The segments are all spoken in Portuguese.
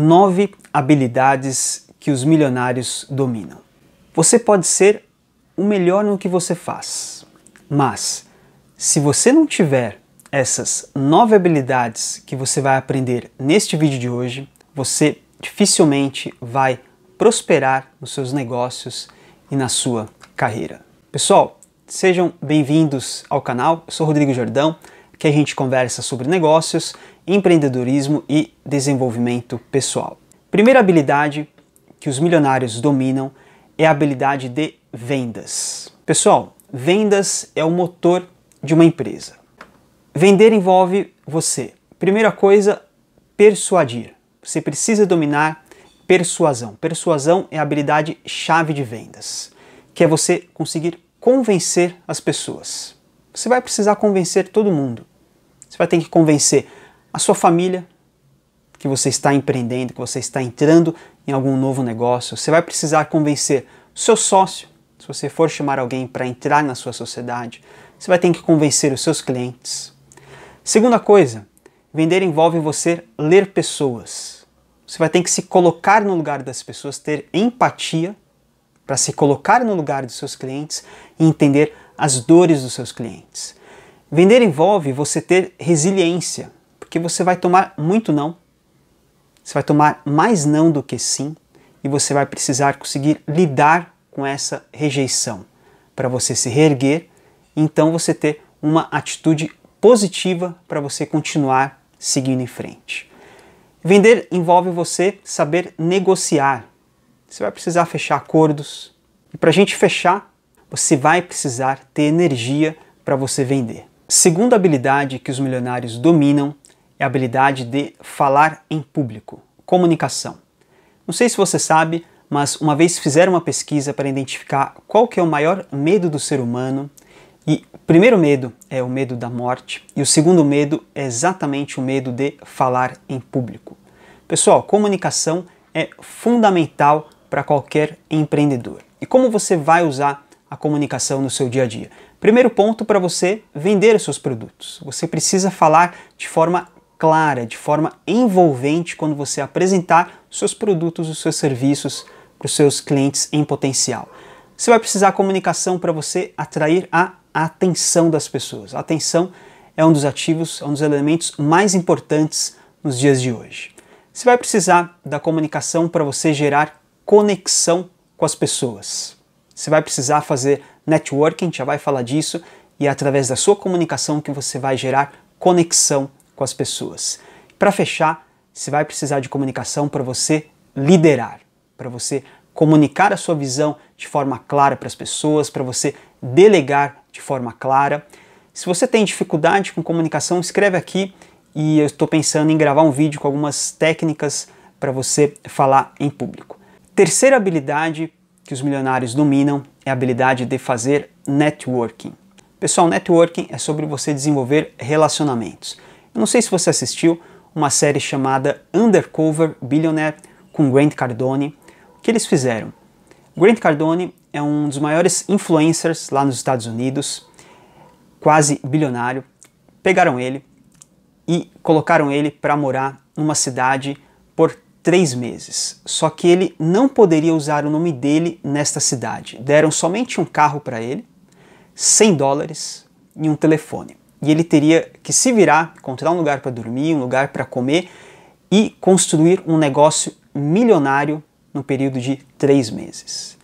nove habilidades que os milionários dominam. Você pode ser o melhor no que você faz, mas se você não tiver essas nove habilidades que você vai aprender neste vídeo de hoje, você dificilmente vai prosperar nos seus negócios e na sua carreira. Pessoal, sejam bem-vindos ao canal. Eu sou Rodrigo Jordão que a gente conversa sobre negócios, empreendedorismo e desenvolvimento pessoal. Primeira habilidade que os milionários dominam é a habilidade de vendas. Pessoal, vendas é o motor de uma empresa. Vender envolve você. Primeira coisa, persuadir. Você precisa dominar persuasão. Persuasão é a habilidade chave de vendas, que é você conseguir convencer as pessoas. Você vai precisar convencer todo mundo. Você vai ter que convencer a sua família que você está empreendendo, que você está entrando em algum novo negócio. Você vai precisar convencer o seu sócio, se você for chamar alguém para entrar na sua sociedade. Você vai ter que convencer os seus clientes. Segunda coisa, vender envolve você ler pessoas. Você vai ter que se colocar no lugar das pessoas, ter empatia para se colocar no lugar dos seus clientes e entender as dores dos seus clientes. Vender envolve você ter resiliência, porque você vai tomar muito não. Você vai tomar mais não do que sim e você vai precisar conseguir lidar com essa rejeição para você se reerguer, então você ter uma atitude positiva para você continuar seguindo em frente. Vender envolve você saber negociar. Você vai precisar fechar acordos. E para a gente fechar, você vai precisar ter energia para você vender. Segunda habilidade que os milionários dominam é a habilidade de falar em público, comunicação. Não sei se você sabe, mas uma vez fizeram uma pesquisa para identificar qual que é o maior medo do ser humano. E o primeiro medo é o medo da morte, e o segundo medo é exatamente o medo de falar em público. Pessoal, comunicação é fundamental para qualquer empreendedor. E como você vai usar a comunicação no seu dia a dia? Primeiro ponto para você vender os seus produtos. Você precisa falar de forma clara, de forma envolvente quando você apresentar os seus produtos, os seus serviços para os seus clientes em potencial. Você vai precisar comunicação para você atrair a atenção das pessoas. A atenção é um dos ativos, é um dos elementos mais importantes nos dias de hoje. Você vai precisar da comunicação para você gerar conexão com as pessoas. Você vai precisar fazer networking, já vai falar disso, e é através da sua comunicação que você vai gerar conexão com as pessoas. Para fechar, você vai precisar de comunicação para você liderar, para você comunicar a sua visão de forma clara para as pessoas, para você delegar de forma clara. Se você tem dificuldade com comunicação, escreve aqui e eu estou pensando em gravar um vídeo com algumas técnicas para você falar em público. Terceira habilidade que os milionários dominam é a habilidade de fazer networking. Pessoal, networking é sobre você desenvolver relacionamentos. Eu não sei se você assistiu uma série chamada Undercover Billionaire com Grant Cardone. O que eles fizeram? Grant Cardone é um dos maiores influencers lá nos Estados Unidos, quase bilionário. Pegaram ele e colocaram ele para morar numa cidade três meses. Só que ele não poderia usar o nome dele nesta cidade. Deram somente um carro para ele, 100 dólares e um telefone. E ele teria que se virar, encontrar um lugar para dormir, um lugar para comer e construir um negócio milionário no período de três meses.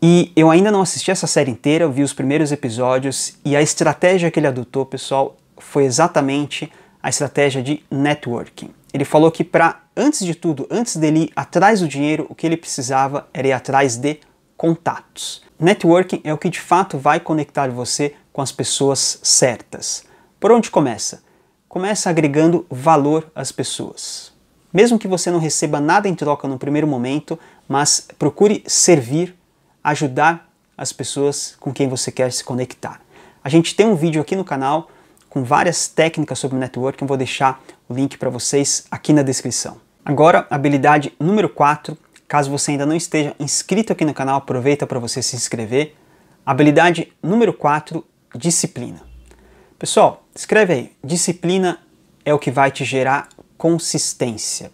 E eu ainda não assisti essa série inteira, eu vi os primeiros episódios e a estratégia que ele adotou, pessoal, foi exatamente a estratégia de networking. Ele falou que para Antes de tudo, antes dele ir atrás do dinheiro, o que ele precisava era ir atrás de contatos. Networking é o que de fato vai conectar você com as pessoas certas. Por onde começa? Começa agregando valor às pessoas. Mesmo que você não receba nada em troca no primeiro momento, mas procure servir, ajudar as pessoas com quem você quer se conectar. A gente tem um vídeo aqui no canal com várias técnicas sobre networking, vou deixar o link para vocês aqui na descrição. Agora, habilidade número 4, caso você ainda não esteja inscrito aqui no canal, aproveita para você se inscrever. Habilidade número 4, disciplina. Pessoal, escreve aí, disciplina é o que vai te gerar consistência.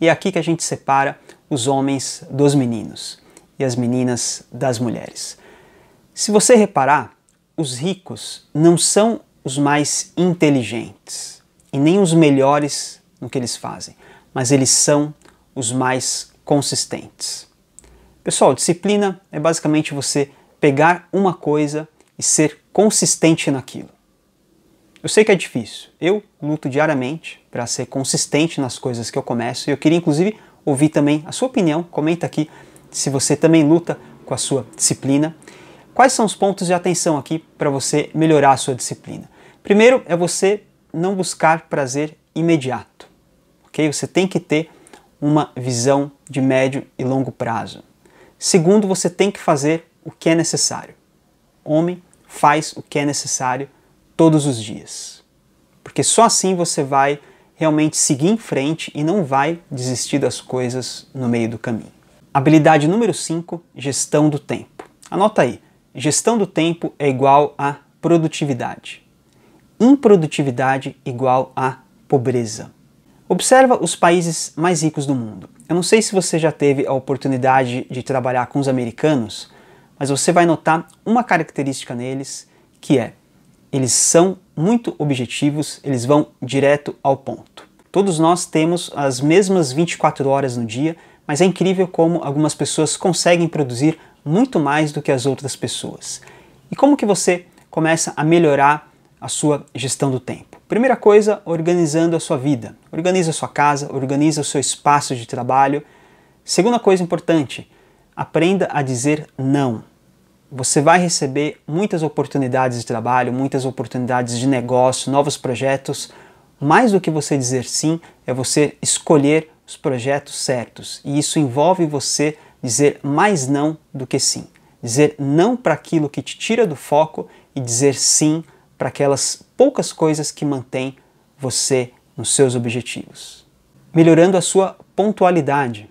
E é aqui que a gente separa os homens dos meninos e as meninas das mulheres. Se você reparar, os ricos não são os mais inteligentes e nem os melhores no que eles fazem mas eles são os mais consistentes. Pessoal, disciplina é basicamente você pegar uma coisa e ser consistente naquilo. Eu sei que é difícil. Eu luto diariamente para ser consistente nas coisas que eu começo e eu queria inclusive ouvir também a sua opinião. Comenta aqui se você também luta com a sua disciplina. Quais são os pontos de atenção aqui para você melhorar a sua disciplina? Primeiro é você não buscar prazer imediato. Você tem que ter uma visão de médio e longo prazo. Segundo, você tem que fazer o que é necessário. Homem faz o que é necessário todos os dias. Porque só assim você vai realmente seguir em frente e não vai desistir das coisas no meio do caminho. Habilidade número 5, gestão do tempo. Anota aí, gestão do tempo é igual a produtividade. Improdutividade igual a pobreza. Observa os países mais ricos do mundo. Eu não sei se você já teve a oportunidade de trabalhar com os americanos, mas você vai notar uma característica neles que é: eles são muito objetivos, eles vão direto ao ponto. Todos nós temos as mesmas 24 horas no dia, mas é incrível como algumas pessoas conseguem produzir muito mais do que as outras pessoas. E como que você começa a melhorar a sua gestão do tempo? Primeira coisa, organizando a sua vida. Organiza a sua casa, organiza o seu espaço de trabalho. Segunda coisa importante, aprenda a dizer não. Você vai receber muitas oportunidades de trabalho, muitas oportunidades de negócio, novos projetos. Mais do que você dizer sim, é você escolher os projetos certos. E isso envolve você dizer mais não do que sim. Dizer não para aquilo que te tira do foco e dizer sim para para aquelas poucas coisas que mantêm você nos seus objetivos. Melhorando a sua pontualidade.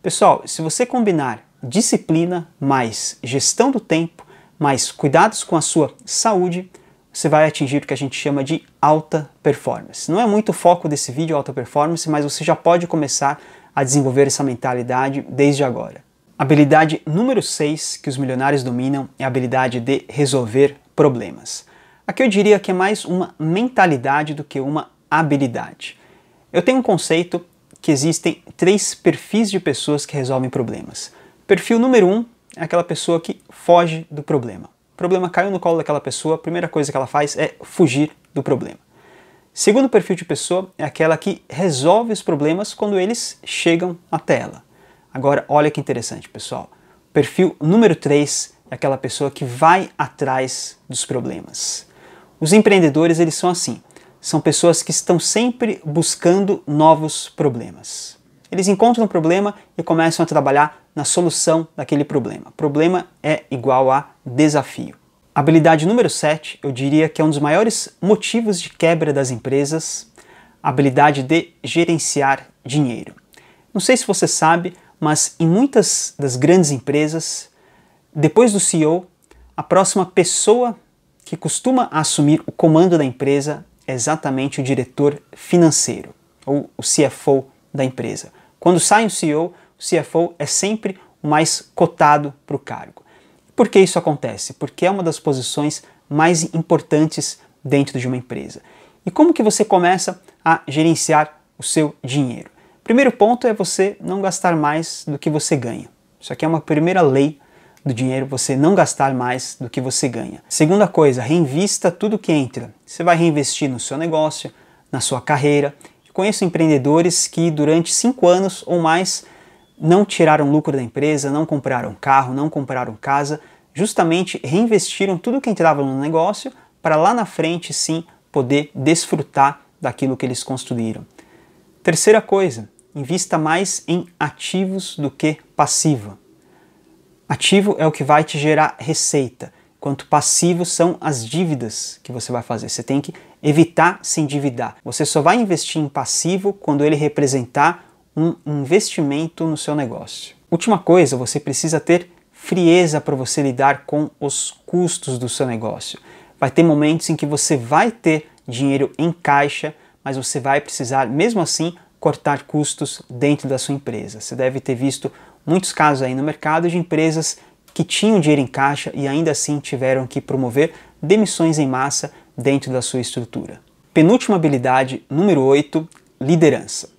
Pessoal, se você combinar disciplina mais gestão do tempo, mais cuidados com a sua saúde, você vai atingir o que a gente chama de alta performance. Não é muito o foco desse vídeo alta performance, mas você já pode começar a desenvolver essa mentalidade desde agora. Habilidade número 6 que os milionários dominam é a habilidade de resolver problemas. Aqui eu diria que é mais uma mentalidade do que uma habilidade. Eu tenho um conceito que existem três perfis de pessoas que resolvem problemas. Perfil número um é aquela pessoa que foge do problema. O problema caiu no colo daquela pessoa, a primeira coisa que ela faz é fugir do problema. Segundo perfil de pessoa é aquela que resolve os problemas quando eles chegam até ela. Agora, olha que interessante, pessoal. Perfil número 3 é aquela pessoa que vai atrás dos problemas. Os empreendedores, eles são assim. São pessoas que estão sempre buscando novos problemas. Eles encontram um problema e começam a trabalhar na solução daquele problema. Problema é igual a desafio. Habilidade número 7, eu diria que é um dos maiores motivos de quebra das empresas, habilidade de gerenciar dinheiro. Não sei se você sabe, mas em muitas das grandes empresas, depois do CEO, a próxima pessoa que costuma assumir o comando da empresa é exatamente o diretor financeiro, ou o CFO da empresa. Quando sai um CEO, o CFO é sempre o mais cotado para o cargo. Por que isso acontece? Porque é uma das posições mais importantes dentro de uma empresa. E como que você começa a gerenciar o seu dinheiro? Primeiro ponto é você não gastar mais do que você ganha. Isso aqui é uma primeira lei do dinheiro você não gastar mais do que você ganha. Segunda coisa, reinvista tudo que entra. Você vai reinvestir no seu negócio, na sua carreira. Eu conheço empreendedores que durante cinco anos ou mais não tiraram lucro da empresa, não compraram carro, não compraram casa, justamente reinvestiram tudo que entrava no negócio para lá na frente sim poder desfrutar daquilo que eles construíram. Terceira coisa, invista mais em ativos do que passiva. Ativo é o que vai te gerar receita, quanto passivo são as dívidas que você vai fazer. Você tem que evitar se endividar. Você só vai investir em passivo quando ele representar um investimento no seu negócio. Última coisa, você precisa ter frieza para você lidar com os custos do seu negócio. Vai ter momentos em que você vai ter dinheiro em caixa, mas você vai precisar, mesmo assim, cortar custos dentro da sua empresa. Você deve ter visto muitos casos aí no mercado de empresas que tinham dinheiro em caixa e ainda assim tiveram que promover demissões em massa dentro da sua estrutura. Penúltima habilidade, número 8, liderança.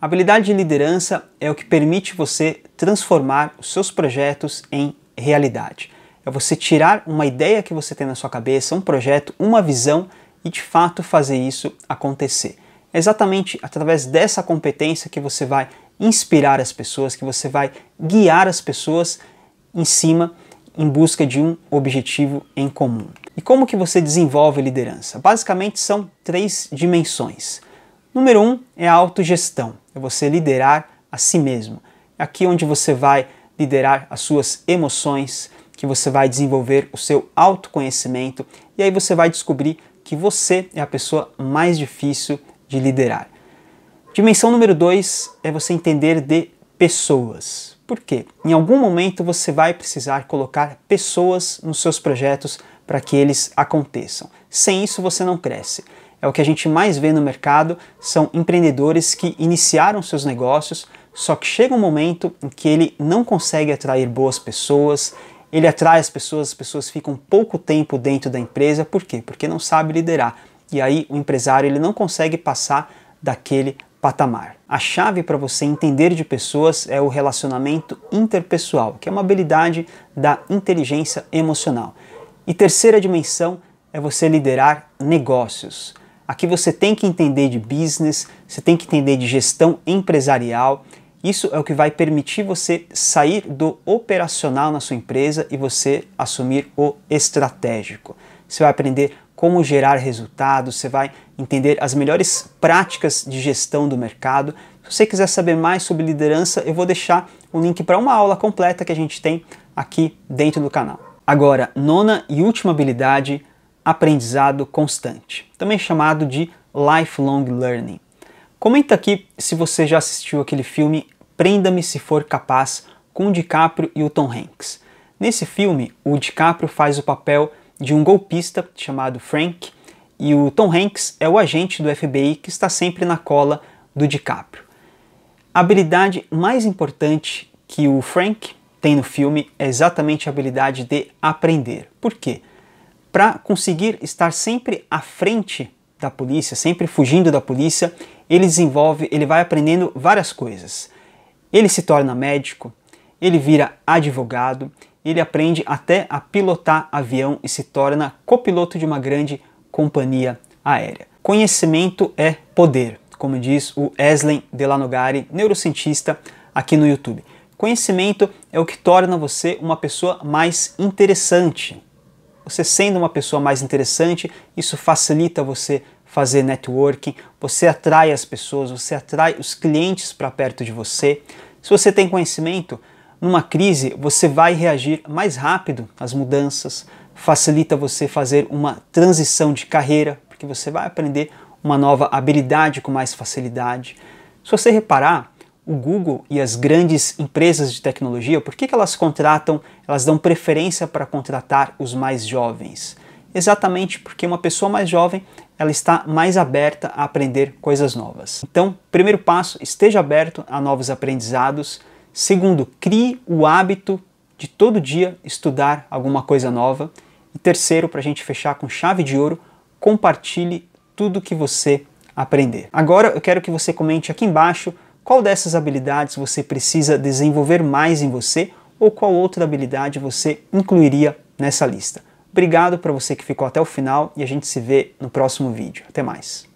A habilidade de liderança é o que permite você transformar os seus projetos em realidade. É você tirar uma ideia que você tem na sua cabeça, um projeto, uma visão e de fato fazer isso acontecer. É exatamente através dessa competência que você vai inspirar as pessoas, que você vai guiar as pessoas em cima em busca de um objetivo em comum. E como que você desenvolve liderança? Basicamente são três dimensões. Número um é a autogestão, é você liderar a si mesmo. É aqui onde você vai liderar as suas emoções, que você vai desenvolver o seu autoconhecimento e aí você vai descobrir que você é a pessoa mais difícil de liderar. Dimensão número 2 é você entender de pessoas. Por quê? Em algum momento você vai precisar colocar pessoas nos seus projetos para que eles aconteçam. Sem isso você não cresce. É o que a gente mais vê no mercado, são empreendedores que iniciaram seus negócios, só que chega um momento em que ele não consegue atrair boas pessoas, ele atrai as pessoas, as pessoas ficam pouco tempo dentro da empresa, por quê? Porque não sabe liderar. E aí o empresário ele não consegue passar daquele patamar. A chave para você entender de pessoas é o relacionamento interpessoal, que é uma habilidade da inteligência emocional. E terceira dimensão é você liderar negócios. Aqui você tem que entender de business, você tem que entender de gestão empresarial. Isso é o que vai permitir você sair do operacional na sua empresa e você assumir o estratégico. Você vai aprender como gerar resultados, você vai entender as melhores práticas de gestão do mercado. Se você quiser saber mais sobre liderança, eu vou deixar um link para uma aula completa que a gente tem aqui dentro do canal. Agora, nona e última habilidade, aprendizado constante, também chamado de lifelong learning. Comenta aqui se você já assistiu aquele filme Prenda-me se for capaz com o DiCaprio e o Tom Hanks. Nesse filme, o DiCaprio faz o papel de um golpista chamado Frank, e o Tom Hanks é o agente do FBI que está sempre na cola do DiCaprio. A habilidade mais importante que o Frank tem no filme é exatamente a habilidade de aprender. Por quê? Para conseguir estar sempre à frente da polícia, sempre fugindo da polícia, ele desenvolve, ele vai aprendendo várias coisas. Ele se torna médico, ele vira advogado, e ele aprende até a pilotar avião e se torna copiloto de uma grande companhia aérea. Conhecimento é poder, como diz o Eslen Delanogari, neurocientista aqui no YouTube. Conhecimento é o que torna você uma pessoa mais interessante. Você sendo uma pessoa mais interessante, isso facilita você fazer networking, você atrai as pessoas, você atrai os clientes para perto de você. Se você tem conhecimento, numa crise, você vai reagir mais rápido às mudanças, facilita você fazer uma transição de carreira, porque você vai aprender uma nova habilidade com mais facilidade. Se você reparar, o Google e as grandes empresas de tecnologia, por que, que elas contratam, elas dão preferência para contratar os mais jovens? Exatamente porque uma pessoa mais jovem ela está mais aberta a aprender coisas novas. Então, primeiro passo, esteja aberto a novos aprendizados. Segundo, crie o hábito de todo dia estudar alguma coisa nova. E terceiro, para a gente fechar com chave de ouro, compartilhe tudo que você aprender. Agora eu quero que você comente aqui embaixo qual dessas habilidades você precisa desenvolver mais em você ou qual outra habilidade você incluiria nessa lista. Obrigado para você que ficou até o final e a gente se vê no próximo vídeo. Até mais!